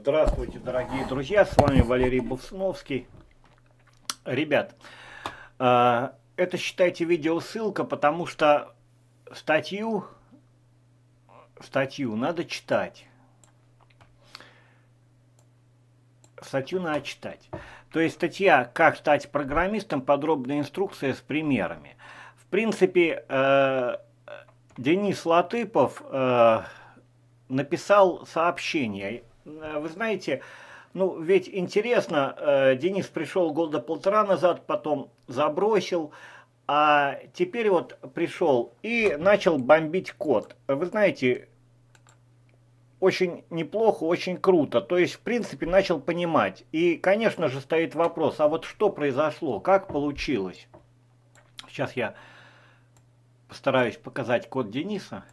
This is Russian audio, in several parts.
Здравствуйте, дорогие друзья, с вами Валерий Бовсуновский. Ребят, а, это считайте видеосылка, потому что статью, статью надо читать. Статью надо читать. То есть статья «Как стать программистом. Подробная инструкция с примерами». В принципе, э, Денис Латыпов э, написал сообщение Э, вы знаете, ну ведь интересно, э, Денис пришел года полтора назад, потом забросил, а теперь вот пришел и начал бомбить код. Вы знаете, очень неплохо, очень круто. То есть, в принципе, начал понимать. И, конечно же, стоит вопрос, а вот что произошло, как получилось? Сейчас я постараюсь показать код Дениса.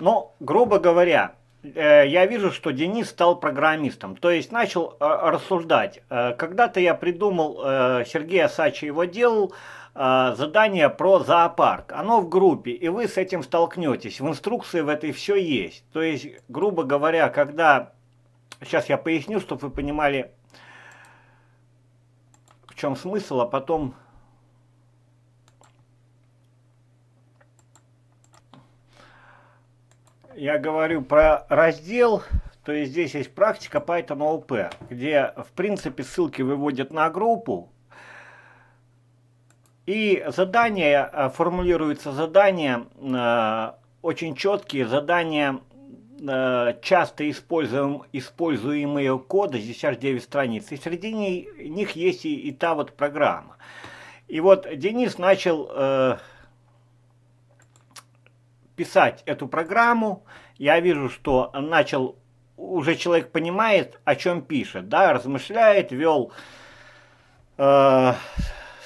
Но, грубо говоря, Э, я вижу, что Денис стал программистом, то есть начал э, рассуждать. Э, когда-то я придумал, Сергей Асачи его делал, задание про зоопарк. Оно в группе, и вы с этим столкнетесь. В инструкции в этой все есть. То есть, грубо говоря, когда... Сейчас я поясню, чтобы вы понимали, в чем смысл, а потом я говорю про раздел, то есть здесь есть практика Python OP, где, в принципе, ссылки выводят на группу, и задание э, формулируется, задание э, очень четкие задания, э, часто используем, используемые коды, здесь сейчас 9 страниц, и среди них есть и, и та вот программа. И вот Денис начал... Э, писать эту программу, я вижу, что начал, уже человек понимает, о чем пишет, да, размышляет, вел э,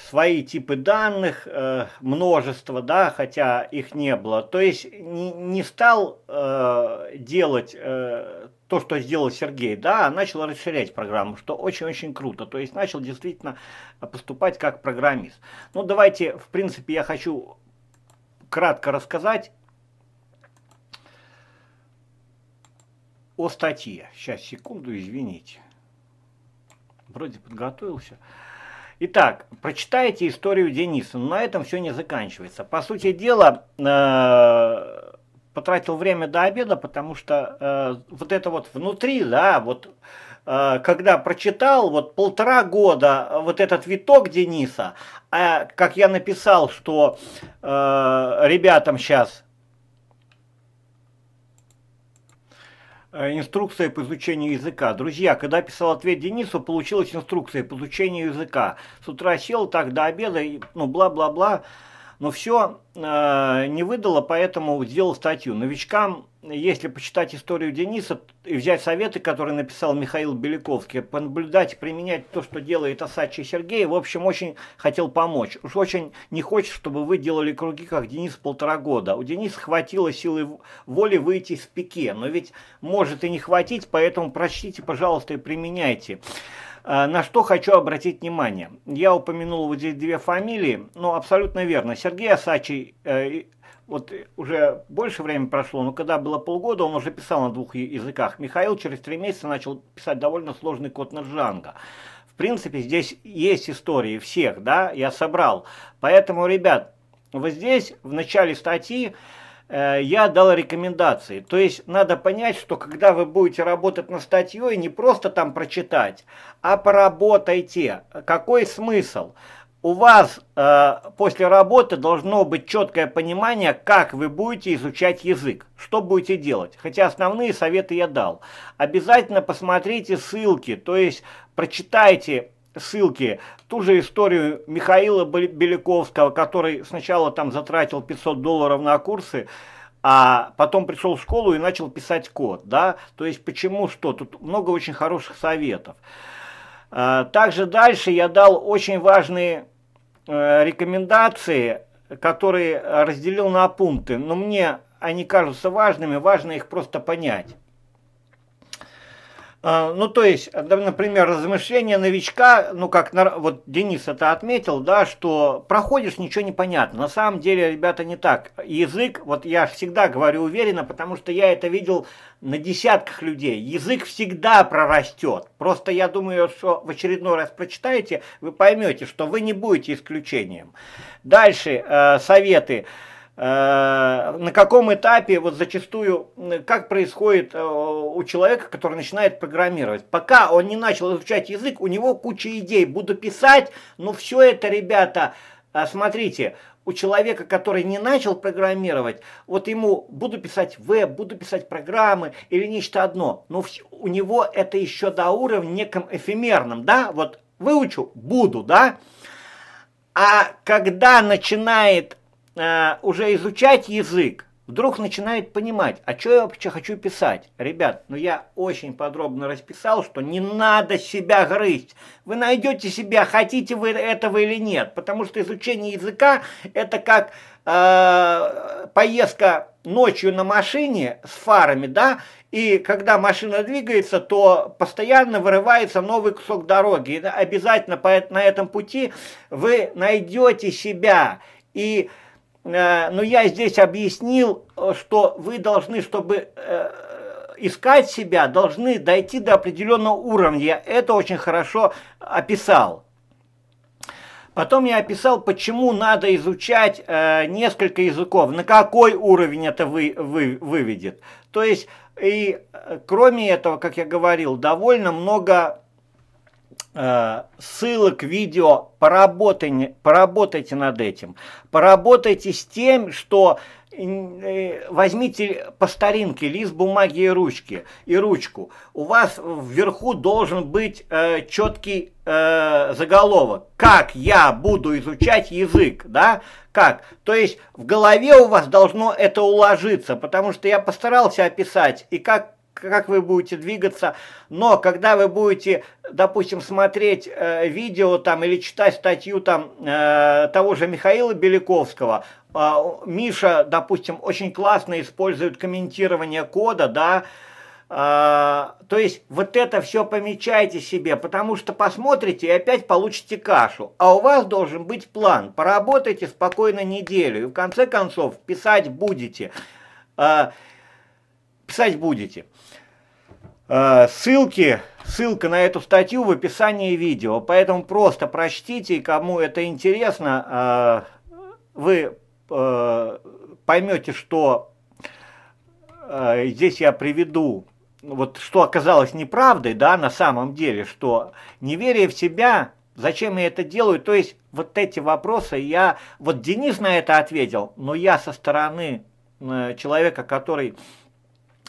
свои типы данных, э, множество, да, хотя их не было. То есть не, не стал э, делать э, то, что сделал Сергей, да, а начал расширять программу, что очень-очень круто. То есть начал действительно поступать как программист. Ну, давайте, в принципе, я хочу кратко рассказать о статье. Сейчас, секунду, извините. Вроде подготовился. Итак, прочитайте историю Дениса, но на этом все не заканчивается. По сути дела, э, потратил время до обеда, потому что э, вот это вот внутри, да, вот э, когда прочитал вот полтора года вот этот виток Дениса, а как я написал, что ребятам сейчас Э, инструкция по изучению языка. Друзья, когда писал ответ Денису, получилась инструкция по изучению языка. С утра сел так до обеда, ну бла-бла-бла но все э, не выдало, поэтому сделал статью. Новичкам, если почитать историю Дениса и взять советы, которые написал Михаил Беляковский, понаблюдать и применять то, что делает Асачи Сергей, в общем, очень хотел помочь. Уж очень не хочет, чтобы вы делали круги, как Денис, полтора года. У Дениса хватило силы воли выйти из пике, но ведь может и не хватить, поэтому прочтите, пожалуйста, и применяйте. А, на что хочу обратить внимание. Я упомянул вот здесь две фамилии, но абсолютно верно. Сергей Осачий, э, вот уже больше времени прошло, но когда было полгода, он уже писал на двух языках. Михаил через три месяца начал писать довольно сложный код на Джанго. В принципе, здесь есть истории всех, да, я собрал. Поэтому, ребят, вот здесь в начале статьи Э, я дал рекомендации. То есть надо понять, что когда вы будете работать над статьей, не просто там прочитать, а поработайте. Какой смысл? У вас э, после работы должно быть четкое понимание, как вы будете изучать язык, что будете делать. Хотя основные советы я дал. Обязательно посмотрите ссылки, то есть прочитайте ссылки, ту же историю Михаила Беляковского, который сначала там затратил 500 долларов на курсы, а потом пришел в школу и начал писать код, да, то есть почему что, тут много очень хороших советов. А, также дальше я дал очень важные э, рекомендации, которые разделил на пункты, но мне они кажутся важными, важно их просто понять. А, ну, то есть, э, например, размышления новичка, ну, как вот Денис это отметил, да, что проходишь, ничего не понятно. На самом деле, ребята, не так. Язык, вот я всегда говорю уверенно, потому что я это видел на десятках людей. Язык всегда прорастет. Просто я думаю, что в очередной раз прочитаете, вы поймете, что вы не будете исключением. Дальше э, советы. Советы Э, на каком этапе вот зачастую, как происходит э, у человека, который начинает программировать. Пока он не начал изучать язык, у него куча идей. Буду писать, но ну все это, ребята, э, смотрите, у человека, который не начал программировать, вот ему буду писать веб, буду писать программы или нечто одно, но у него это еще до уровня неком эфемерном, да, вот выучу, буду, да. А когда начинает Э, уже изучать язык, вдруг начинает понимать, а что я вообще хочу писать. Ребят, ну я очень подробно расписал, что не надо себя грызть. Вы найдете себя, хотите вы этого или нет. Потому что изучение языка это как э, поездка ночью на машине с фарами, да, и когда машина двигается, то постоянно вырывается новый кусок дороги. И обязательно по, на этом пути вы найдете себя. И Э, но я здесь объяснил, что вы должны, чтобы э, искать себя, должны дойти до определенного уровня. Я это очень хорошо описал. Потом я описал, почему надо изучать э, несколько языков, на какой уровень это вы, вы, выведет. То есть, и э, кроме этого, как я говорил, довольно много Э, ссылок, видео, поработайте, поработайте над этим. Поработайте с тем, что э, возьмите по старинке лист бумаги и ручки и ручку. У вас вверху должен быть э, четкий э, заголовок. Как я буду изучать язык, да? Как? То есть в голове у вас должно это уложиться, потому что я постарался описать и как как вы будете двигаться, но когда вы будете, допустим, смотреть э, видео там или читать статью там э, того же Михаила Беляковского, э, Миша, допустим, очень классно использует комментирование кода, да, а, то есть вот это все помечайте себе, потому что посмотрите и опять получите кашу. А у вас должен быть план. Поработайте спокойно неделю и в конце концов писать будете. А, писать будете. Э, ссылки, ссылка на эту статью в описании видео, поэтому просто прочтите, и кому это интересно, э, вы э, поймете, что здесь я приведу, вот что оказалось неправдой, да, на самом деле, что неверие в себя, зачем я это делаю, то есть вот эти вопросы я, вот Денис на это ответил, но я со стороны человека, который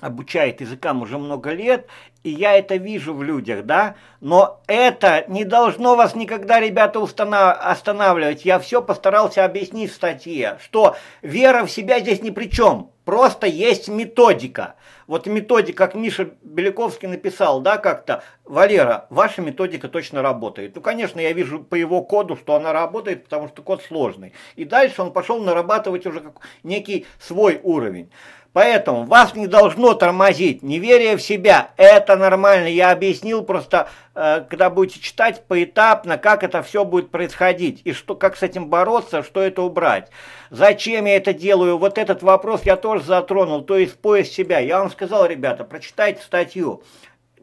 обучает языкам уже много лет, и я это вижу в людях, да, но это не должно вас никогда, ребята, останавливать. Я все постарался объяснить в статье, что вера в себя здесь ни при чем, просто есть методика. Вот методика, как Миша Беляковский написал, да, как-то, Валера, ваша методика точно работает. Ну, конечно, я вижу по его коду, что она работает, потому что код сложный. И дальше он пошел нарабатывать уже некий свой уровень. Поэтому вас не должно тормозить, неверие в себя, это нормально. Я объяснил просто, э, когда будете читать поэтапно, как это все будет происходить, и что, как с этим бороться, что это убрать. Зачем я это делаю, вот этот вопрос я тоже затронул, то есть поиск себя. Я вам сказал, ребята, прочитайте статью.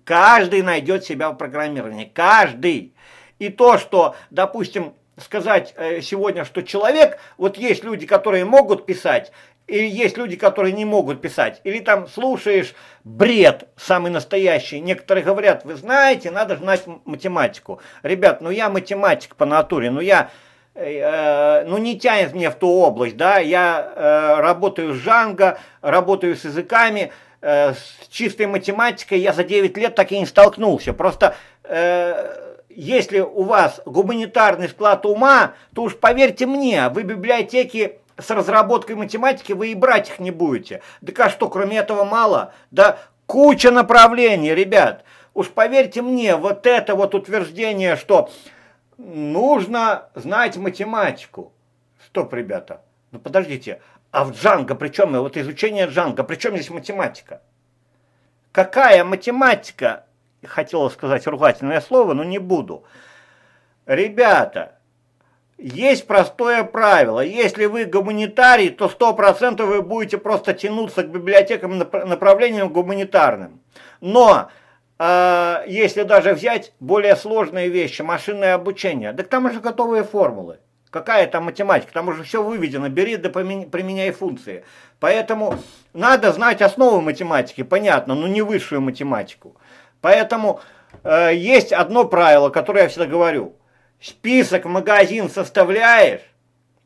Каждый найдет себя в программировании. Каждый. И то, что, допустим, сказать э, сегодня, что человек, вот есть люди, которые могут писать, и есть люди, которые не могут писать. Или там слушаешь бред самый настоящий. Некоторые говорят, вы знаете, надо знать математику. Ребят, ну я математик по натуре, ну я э, э, ну не тянет мне в ту область, да, я э, работаю с Жанго, работаю с языками, Э, с чистой математикой я за 9 лет так и не столкнулся. Просто э, если у вас гуманитарный склад ума, то уж поверьте мне, вы библиотеки с разработкой математики вы и брать их не будете. Да а что, кроме этого мало? Да куча направлений, ребят. Уж поверьте мне, вот это вот утверждение, что нужно знать математику. Стоп, ребята, ну подождите, а в Джанго, причем, вот изучение Джанго, причем здесь математика? Какая математика? Хотела сказать ругательное слово, но не буду. Ребята, есть простое правило. Если вы гуманитарий, то 100% вы будете просто тянуться к библиотекам направлениям гуманитарным. Но э, если даже взять более сложные вещи, машинное обучение, так там уже готовые формулы. Какая там математика? Там уже все выведено. Бери да применяй функции. Поэтому надо знать основы математики, понятно, но не высшую математику. Поэтому э, есть одно правило, которое я всегда говорю. Список магазин составляешь,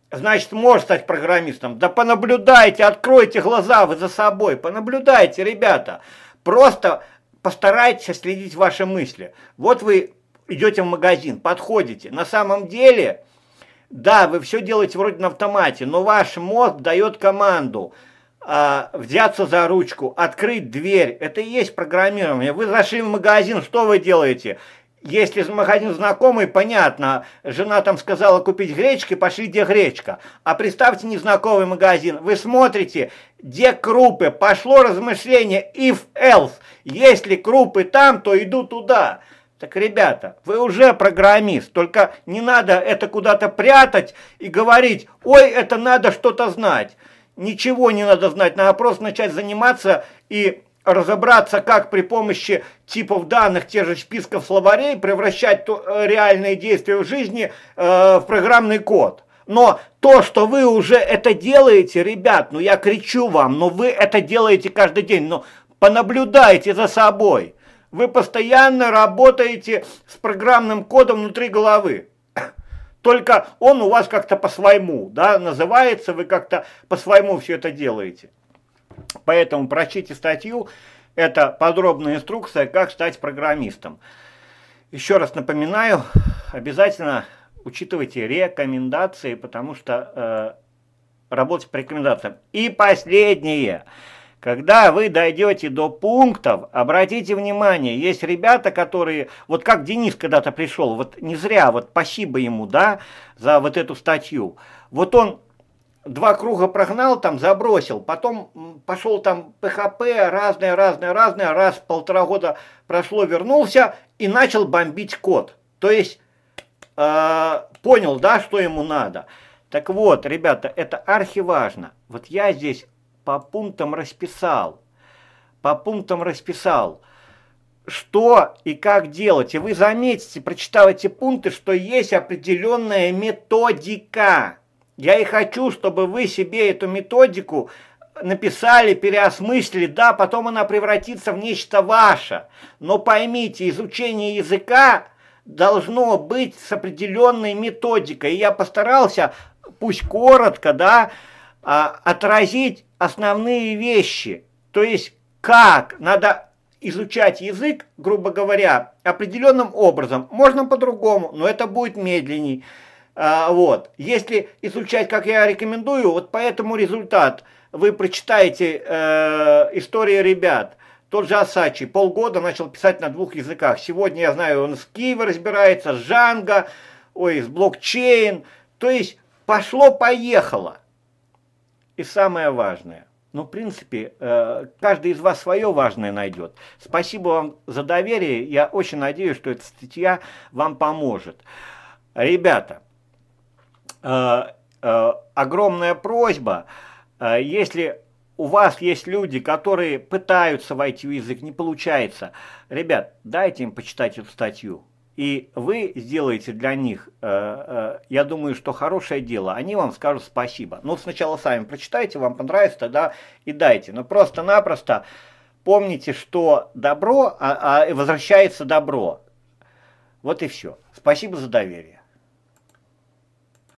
значит, можешь стать программистом. Да понаблюдайте, откройте глаза вы за собой, понаблюдайте, ребята. Просто постарайтесь следить ваши мысли. Вот вы идете в магазин, подходите. На самом деле да, вы все делаете вроде на автомате, но ваш мозг дает команду а, взяться за ручку, открыть дверь. Это и есть программирование. Вы зашли в магазин, что вы делаете? Если магазин знакомый, понятно, жена там сказала купить гречки, пошли где гречка. А представьте незнакомый магазин, вы смотрите, где крупы, пошло размышление if else. Если крупы там, то иду туда. Так, ребята, вы уже программист, только не надо это куда-то прятать и говорить, ой, это надо что-то знать. Ничего не надо знать, надо просто начать заниматься и разобраться, как при помощи типов данных, тех же списков словарей, превращать э, реальные действия в жизни э, в программный код. Но то, что вы уже это делаете, ребят, ну я кричу вам, но вы это делаете каждый день, но понаблюдайте за собой. Вы постоянно работаете с программным кодом внутри головы. Только он у вас как-то по-своему, да, называется, вы как-то по-своему все это делаете. Поэтому прочтите статью, это подробная инструкция, как стать программистом. Еще раз напоминаю, обязательно учитывайте рекомендации, потому что э, работать по рекомендациям. И последнее – когда вы дойдете до пунктов, обратите внимание, есть ребята, которые, вот как Денис когда-то пришел, вот не зря, вот спасибо ему, да, за вот эту статью. Вот он два круга прогнал, там забросил, потом пошел там ПХП, разное, разное, разное, раз полтора года прошло, вернулся и начал бомбить код. То есть э, понял, да, что ему надо. Так вот, ребята, это архиважно. Вот я здесь по пунктам расписал. По пунктам расписал, что и как делать. И вы заметите, прочитав эти пункты, что есть определенная методика. Я и хочу, чтобы вы себе эту методику написали, переосмыслили, да, потом она превратится в нечто ваше. Но поймите, изучение языка должно быть с определенной методикой. И я постарался, пусть коротко, да, а, отразить основные вещи, то есть как надо изучать язык, грубо говоря, определенным образом. Можно по-другому, но это будет медленней. А, вот. Если изучать, как я рекомендую, вот поэтому результат. Вы прочитаете э, истории ребят. Тот же Асачи полгода начал писать на двух языках. Сегодня, я знаю, он с Киева разбирается, с Жанго, ой, с блокчейн. То есть пошло-поехало и самое важное. Ну, в принципе, э, каждый из вас свое важное найдет. Спасибо вам за доверие. Я очень надеюсь, что эта статья вам поможет. Ребята, э, э, огромная просьба, если у вас есть люди, которые пытаются войти в язык, не получается, ребят, дайте им почитать эту статью и вы сделаете для них, э, э, я думаю, что хорошее дело, они вам скажут спасибо. Но ну, сначала сами прочитайте, вам понравится, тогда и дайте. Но просто-напросто помните, что добро, а, а возвращается добро. Вот и все. Спасибо за доверие.